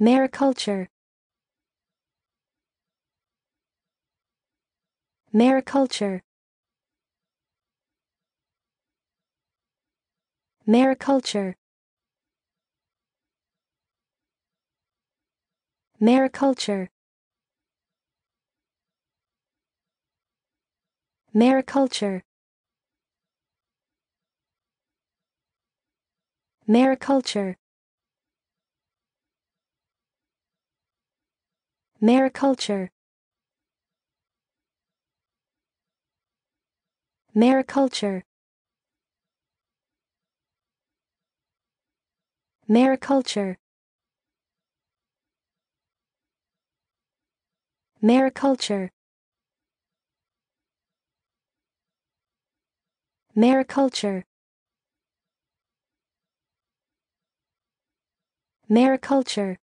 Mariculture Mariculture Mariculture Mariculture Mariculture Mariculture Mariculture Mariculture Mariculture Mariculture Mariculture Mariculture